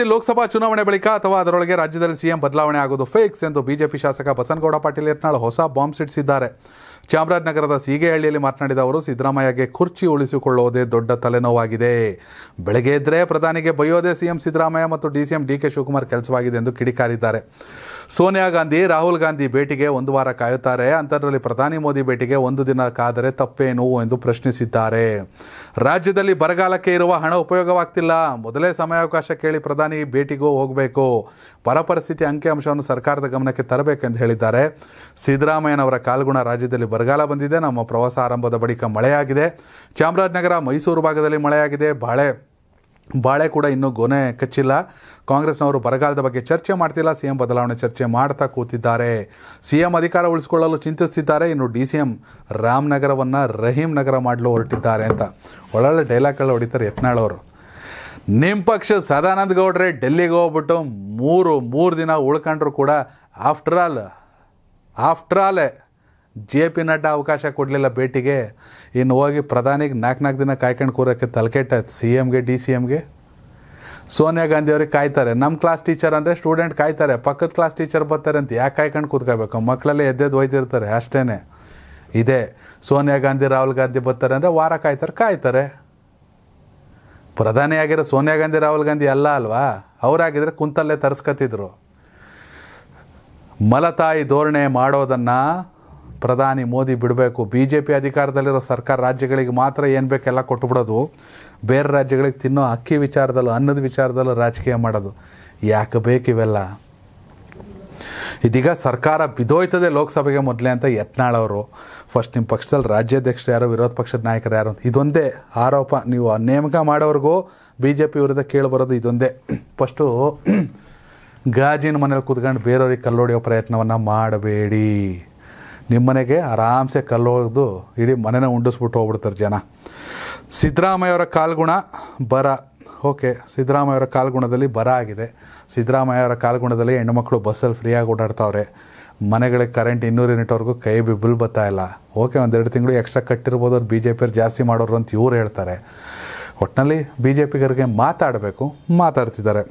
ಮತ್ತೆ ಲೋಕಸಭಾ ಚುನಾವಣೆ ಬಳಿಕ ಅಥವಾ ಅದರೊಳಗೆ ರಾಜ್ಯದಲ್ಲಿ ಸಿಎಂ ಬದಲಾವಣೆ ಆಗೋದು ಫೇಕ್ಸ್ ಎಂದು ಬಿಜೆಪಿ ಶಾಸಕ ಬಸನಗೌಡ ಪಾಟೀಲ್ ಯತ್ನಾಳ್ ಹೊಸ ಬಾಂಬ್ ಸಿಡಿಸಿದ್ದಾರೆ ಚಾಮರಾಜನಗರದ ಸೀಗೆಹಳ್ಳಿಯಲ್ಲಿ ಮಾತನಾಡಿದ ಅವರು ಸಿದ್ದರಾಮಯ್ಯಗೆ ಕುರ್ಚಿ ಉಳಿಸಿಕೊಳ್ಳುವುದೇ ದೊಡ್ಡ ತಲೆನೋವಾಗಿದೆ ಬೆಳಗ್ಗೆ ಪ್ರಧಾನಿಗೆ ಬೈಯೋದೇ ಸಿಎಂ ಸಿದ್ದರಾಮಯ್ಯ ಮತ್ತು ಡಿಸಿಎಂ ಡಿಕೆ ಶಿವಕುಮಾರ್ ಕೆಲಸವಾಗಿದೆ ಎಂದು ಕಿಡಿಕಾರಿದ್ದಾರೆ ಸೋನಿಯಾ ಗಾಂಧಿ ರಾಹುಲ್ ಗಾಂಧಿ ಭೇಟಿಗೆ ಒಂದು ವಾರ ಕಾಯುತ್ತಾರೆ ಅಂಥದ್ರಲ್ಲಿ ಪ್ರಧಾನಿ ಮೋದಿ ಭೇಟಿಗೆ ಒಂದು ದಿನ ಕಾದರೆ ತಪ್ಪೇನು ಎಂದು ಪ್ರಶ್ನಿಸಿದ್ದಾರೆ ರಾಜ್ಯದಲ್ಲಿ ಬರಗಾಲಕ್ಕೆ ಇರುವ ಹಣ ಉಪಯೋಗವಾಗ್ತಿಲ್ಲ ಮೊದಲೇ ಸಮಯಾವಕಾಶ ಕೇಳಿ ಪ್ರಧಾನಿ ಭೇಟಿಗೂ ಹೋಗಬೇಕು ಪರಿಸ್ಥಿತಿ ಅಂಕಿಅಂಶವನ್ನು ಸರ್ಕಾರದ ಗಮನಕ್ಕೆ ತರಬೇಕು ಎಂದು ಹೇಳಿದ್ದಾರೆ ಸಿದ್ದರಾಮಯ್ಯನವರ ಕಾಲ್ಗುಣ ರಾಜ್ಯದಲ್ಲಿ ಬರಗಾಲ ಬಂದಿದೆ ನಮ್ಮ ಪ್ರವಾಸ ಆರಂಭದ ಬಳಿಕ ಮಳೆಯಾಗಿದೆ ಚಾಮರಾಜನಗರ ಮೈಸೂರು ಭಾಗದಲ್ಲಿ ಮಳೆಯಾಗಿದೆ ಬಾಳೆ ಬಾಳೆ ಕೂಡ ಇನ್ನೂ ಗೊನೆ ಕಚ್ಚಿಲ್ಲ ಕಾಂಗ್ರೆಸ್ನವರು ಬರಗಾಲದ ಬಗ್ಗೆ ಚರ್ಚೆ ಮಾಡ್ತಿಲ್ಲ ಸಿಎಂ ಬದಲಾವಣೆ ಚರ್ಚೆ ಮಾಡ್ತಾ ಕೂತಿದ್ದಾರೆ ಸಿಎಂ ಅಧಿಕಾರ ಉಳಿಸಿಕೊಳ್ಳಲು ಚಿಂತಿಸುತ್ತಿದ್ದಾರೆ ಇನ್ನು ಡಿ ಸಿ ಎಂ ರಾಮನಗರವನ್ನು ರಹೀಂ ನಗರ ಮಾಡಲು ಹೊರಟಿದ್ದಾರೆ ಅಂತ ಒಳ್ಳೊಳ್ಳೆ ಡೈಲಾಗ್ಗಳು ಹೊಡಿತಾರೆ ಯತ್ನಾಳ್ ಅವರು ನಿಮ್ಮ ಪಕ್ಷ ಸದಾನಂದ ಗೌಡ್ರೆ ಡೆಲ್ಲಿಗೆ ಹೋಗ್ಬಿಟ್ಟು ಮೂರು ಮೂರು ದಿನ ಉಳ್ಕೊಂಡ್ರು ಕೂಡ ಆಫ್ಟರ್ ಆಲ್ ಆಫ್ಟರ್ ಆಲೇ ಜೆ ಪಿ ನಡ್ಡಾ ಅವಕಾಶ ಕೊಡಲಿಲ್ಲ ಭೇಟಿಗೆ ಇನ್ನು ಹೋಗಿ ಪ್ರಧಾನಿಗೆ ನಾಲ್ಕು ನಾಲ್ಕು ದಿನ ಕಾಯ್ಕೊಂಡು ಕೂರೋಕ್ಕೆ ತಲೆಕೆಟ್ಟಾಯ್ತು ಸಿ ಎಮ್ಗೆ ಡಿ ಸಿ ಎಮ್ಗೆ ಸೋನಿಯಾ ಗಾಂಧಿ ಅವ್ರಿಗೆ ಕಾಯ್ತಾರೆ ನಮ್ಮ ಕ್ಲಾಸ್ ಟೀಚರ್ ಅಂದರೆ ಸ್ಟೂಡೆಂಟ್ ಕಾಯ್ತಾರೆ ಪಕ್ಕದ ಕ್ಲಾಸ್ ಟೀಚರ್ ಬರ್ತಾರೆ ಅಂತ ಯಾಕೆ ಕಾಯ್ಕೊಂಡು ಕೂತ್ಕೋಬೇಕು ಮಕ್ಕಳಲ್ಲೇ ಎದ್ದೆದ್ದು ಒಯ್ದಿರ್ತಾರೆ ಅಷ್ಟೇ ಇದೆ ಸೋನಿಯಾ ಗಾಂಧಿ ರಾಹುಲ್ ಗಾಂಧಿ ಬರ್ತಾರೆ ಅಂದರೆ ವಾರ ಕಾಯ್ತಾರೆ ಕಾಯ್ತಾರೆ ಪ್ರಧಾನಿಯಾಗಿರೋ ಸೋನಿಯಾ ಗಾಂಧಿ ರಾಹುಲ್ ಗಾಂಧಿ ಅಲ್ಲ ಅಲ್ವಾ ಅವರಾಗಿದ್ರೆ ಕುಂತಲ್ಲೇ ತರಿಸ್ಕತ್ತಿದ್ರು ಮಲತಾಯಿ ಧೋರಣೆ ಮಾಡೋದನ್ನು ಪ್ರಧಾನಿ ಮೋದಿ ಬಿಡಬೇಕು ಬಿ ಜೆ ಪಿ ಅಧಿಕಾರದಲ್ಲಿರೋ ಸರ್ಕಾರ ರಾಜ್ಯಗಳಿಗೆ ಮಾತ್ರ ಏನು ಬೇಕೆಲ್ಲ ಕೊಟ್ಟುಬಿಡೋದು ಬೇರೆ ರಾಜ್ಯಗಳಿಗೆ ತಿನ್ನೋ ಅಕ್ಕಿ ವಿಚಾರದಲ್ಲೂ ಅನ್ನದ ವಿಚಾರದಲ್ಲೂ ರಾಜಕೀಯ ಮಾಡೋದು ಯಾಕೆ ಬೇಕಿವೆಲ್ಲ ಇದೀಗ ಸರ್ಕಾರ ಬಿದೋಯ್ತದೆ ಲೋಕಸಭೆಗೆ ಮೊದಲೇ ಅಂತ ಯತ್ನಾಳವರು ಫಸ್ಟ್ ನಿಮ್ಮ ಪಕ್ಷದಲ್ಲಿ ರಾಜ್ಯಾಧ್ಯಕ್ಷರು ಯಾರು ವಿರೋಧ ಪಕ್ಷದ ನಾಯಕರು ಯಾರು ಅಂತ ಇದೊಂದೇ ಆರೋಪ ನೀವು ನೇಮಕ ಮಾಡೋವ್ರಿಗೂ ಬಿ ಜೆ ಪಿ ವಿರುದ್ಧ ಕೇಳಿಬರೋದು ಇದೊಂದೇ ಫಸ್ಟು ಗಾಜಿನ ಮನೇಲಿ ಕೂತ್ಕೊಂಡು ಬೇರೆಯವ್ರಿಗೆ ಕಲ್ಲೊಡೆಯೋ ಪ್ರಯತ್ನವನ್ನು ಮಾಡಬೇಡಿ ನಿಮ್ಮ ಮನೆಗೆ ಆರಾಮ್ಸೆ ಕಲ್ಲೋದು ಇಡೀ ಮನೆನ ಉಂಡಿಸ್ಬಿಟ್ಟು ಹೋಗ್ಬಿಡ್ತಾರೆ ಜನ ಸಿದ್ದರಾಮಯ್ಯವರ ಕಾಲ್ಗುಣ ಬರ ಓಕೆ ಸಿದ್ದರಾಮಯ್ಯವರ ಕಾಲ್ಗುಣದಲ್ಲಿ ಬರ ಆಗಿದೆ ಸಿದ್ದರಾಮಯ್ಯವರ ಕಾಲ್ಗುಣದಲ್ಲಿ ಹೆಣ್ಣುಮಕ್ಳು ಬಸ್ಸಲ್ಲಿ ಫ್ರೀಯಾಗಿ ಓಡಾಡ್ತಾವ್ರೆ ಮನೆಗಳಿಗೆ ಕರೆಂಟ್ ಇನ್ನೂರು ಯೂನಿಟ್ವರೆಗೂ ಕೈ ಬಿಲ್ ಬರ್ತಾಯಿಲ್ಲ ಇಲ್ಲ ಓಕೆ ಒಂದೆರಡು ತಿಂಗಳು ಎಕ್ಸ್ಟ್ರಾ ಕಟ್ಟಿರ್ಬೋದು ಅವ್ರು ಬಿ ಜೆ ಪಿಯವ್ರು ಜಾಸ್ತಿ ಮಾಡೋರು ಅಂತ ಇವ್ರು ಹೇಳ್ತಾರೆ ಒಟ್ಟಿನಲ್ಲಿ ಬಿ ಜೆ ಪಿಗರಿಗೆ ಮಾತಾಡಬೇಕು ಮಾತಾಡ್ತಿದ್ದಾರೆ